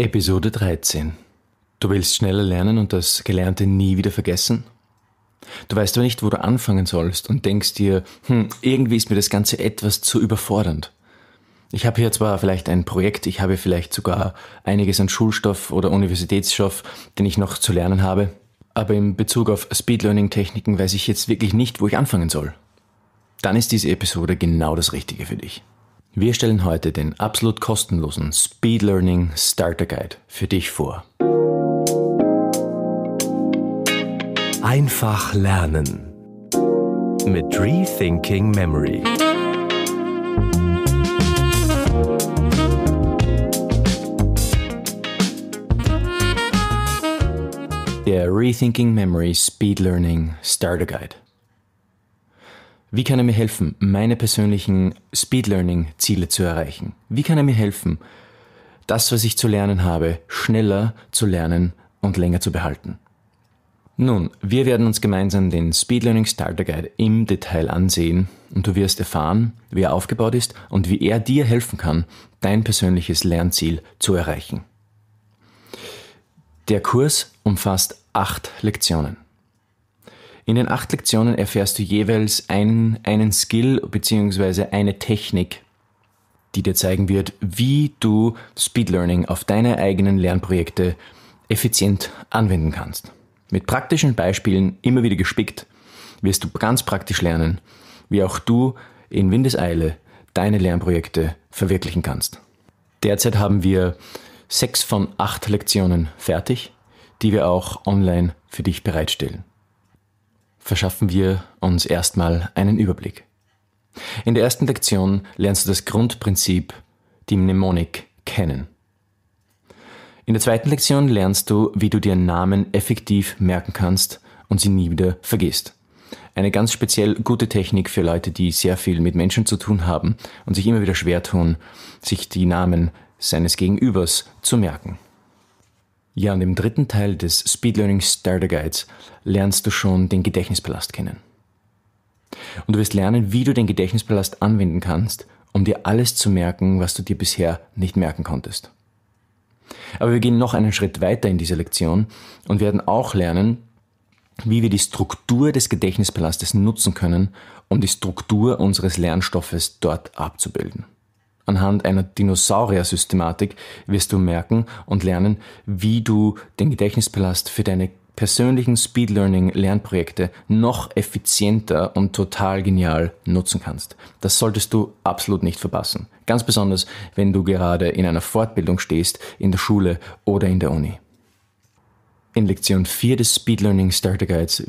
Episode 13. Du willst schneller lernen und das Gelernte nie wieder vergessen? Du weißt aber nicht, wo du anfangen sollst und denkst dir, hm, irgendwie ist mir das Ganze etwas zu überfordernd. Ich habe hier zwar vielleicht ein Projekt, ich habe vielleicht sogar einiges an Schulstoff oder Universitätsstoff, den ich noch zu lernen habe, aber in Bezug auf Speedlearning-Techniken weiß ich jetzt wirklich nicht, wo ich anfangen soll. Dann ist diese Episode genau das Richtige für dich. Wir stellen heute den absolut kostenlosen Speed Learning Starter Guide für dich vor. Einfach lernen mit Rethinking Memory. Der Rethinking Memory Speed Learning Starter Guide. Wie kann er mir helfen, meine persönlichen Speed Learning Ziele zu erreichen? Wie kann er mir helfen, das, was ich zu lernen habe, schneller zu lernen und länger zu behalten? Nun, wir werden uns gemeinsam den Speed Learning Starter Guide im Detail ansehen und du wirst erfahren, wie er aufgebaut ist und wie er dir helfen kann, dein persönliches Lernziel zu erreichen. Der Kurs umfasst acht Lektionen. In den acht Lektionen erfährst du jeweils einen, einen Skill bzw. eine Technik, die dir zeigen wird, wie du Speed Learning auf deine eigenen Lernprojekte effizient anwenden kannst. Mit praktischen Beispielen immer wieder gespickt wirst du ganz praktisch lernen, wie auch du in Windeseile deine Lernprojekte verwirklichen kannst. Derzeit haben wir sechs von acht Lektionen fertig, die wir auch online für dich bereitstellen verschaffen wir uns erstmal einen Überblick. In der ersten Lektion lernst du das Grundprinzip, die Mnemonik, kennen. In der zweiten Lektion lernst du, wie du dir Namen effektiv merken kannst und sie nie wieder vergisst. Eine ganz speziell gute Technik für Leute, die sehr viel mit Menschen zu tun haben und sich immer wieder schwer tun, sich die Namen seines Gegenübers zu merken. Ja, und im dritten Teil des Speed Learning Starter Guides lernst du schon den Gedächtnispalast kennen. Und du wirst lernen, wie du den Gedächtnispalast anwenden kannst, um dir alles zu merken, was du dir bisher nicht merken konntest. Aber wir gehen noch einen Schritt weiter in dieser Lektion und werden auch lernen, wie wir die Struktur des Gedächtnispalastes nutzen können, um die Struktur unseres Lernstoffes dort abzubilden anhand einer Dinosaurier-Systematik wirst du merken und lernen, wie du den Gedächtnispalast für deine persönlichen Speed Learning Lernprojekte noch effizienter und total genial nutzen kannst. Das solltest du absolut nicht verpassen. Ganz besonders, wenn du gerade in einer Fortbildung stehst, in der Schule oder in der Uni. In Lektion 4 des Speed Learning Starter Guides